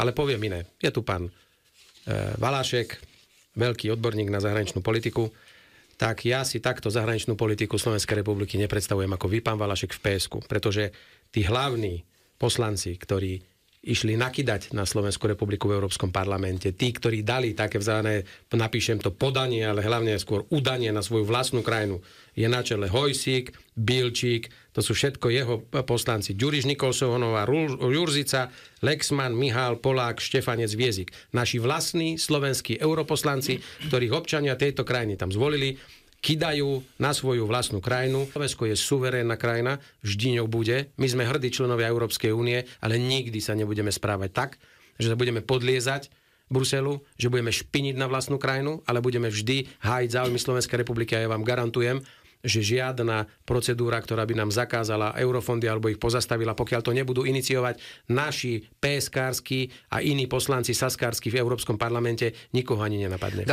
Ale poviem iné. Je tu pán e, Valášek, veľký odborník na zahraničnú politiku, tak ja si takto zahraničnú politiku Slovenskej republiky nepredstavujem ako vy, pán Valašek, v PSK, pretože tí hlavní poslanci, ktorí išli nakydať na Slovensku republiku v Európskom parlamente. Tí, ktorí dali také vzájne, napíšem to podanie, ale hlavne skôr udanie na svoju vlastnú krajinu. Je na čele Hojsík, Bilčík, to sú všetko jeho poslanci. Ďuriš Nikolsovonová, Jurzica, Lexman, Mihál, Polák, Štefanec, Viezik. Naši vlastní slovenskí europoslanci, ktorých občania tejto krajiny tam zvolili, kidajú na svoju vlastnú krajinu. Slovensko je suverénna krajina, vždy ňou bude. My sme hrdí členovia Európskej únie, ale nikdy sa nebudeme správať tak, že sa budeme podliezať Bruselu, že budeme špiniť na vlastnú krajinu, ale budeme vždy hájiť záujmy Slovenskej republiky a ja vám garantujem, že žiadna procedúra, ktorá by nám zakázala eurofondy alebo ich pozastavila, pokiaľ to nebudú iniciovať naši PSK a iní poslanci saskársky v Európskom parlamente, nikoho ani nenapadne.